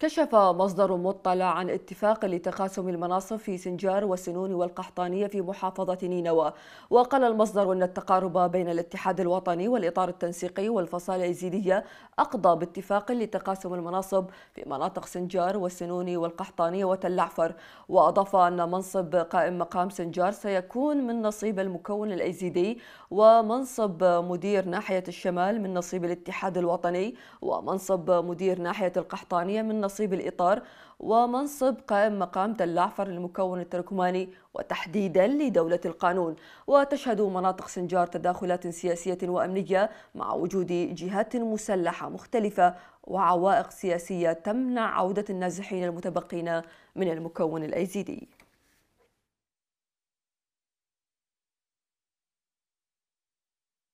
كشف مصدر مطلع عن اتفاق لتقاسم المناصب في سنجار وسنون والقحطانية في محافظة نينوى وقال المصدر أن التقارب بين الاتحاد الوطني والإطار التنسيقي والفصائل الايزيديه أقضى باتفاق لتقاسم المناصب في مناطق سنجار وسنون والقحطانية وتلعفر وأضاف أن منصب قائم مقام سنجار سيكون من نصيب المكون الأيزيدي ومنصب مدير ناحية الشمال من نصيب الاتحاد الوطني ومنصب مدير ناحية القحطانية من نصيب الإطار ومنصب قائم مقام تلعفر للمكون التركماني وتحديدا لدولة القانون وتشهد مناطق سنجار تداخلات سياسية وأمنية مع وجود جهات مسلحة مختلفة وعوائق سياسية تمنع عودة النازحين المتبقين من المكون الأيزيدي